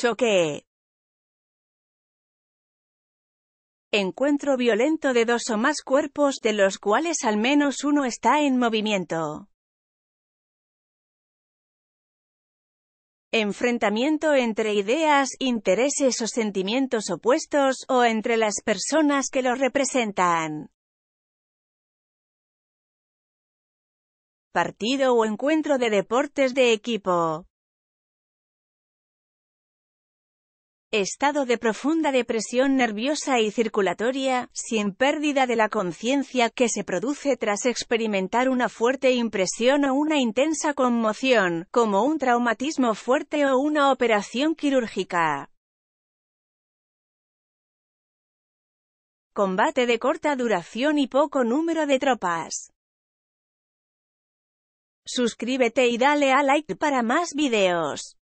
Choque. Encuentro violento de dos o más cuerpos de los cuales al menos uno está en movimiento. Enfrentamiento entre ideas, intereses o sentimientos opuestos o entre las personas que los representan. Partido o encuentro de deportes de equipo. Estado de profunda depresión nerviosa y circulatoria, sin pérdida de la conciencia que se produce tras experimentar una fuerte impresión o una intensa conmoción, como un traumatismo fuerte o una operación quirúrgica. Combate de corta duración y poco número de tropas. Suscríbete y dale a like para más videos.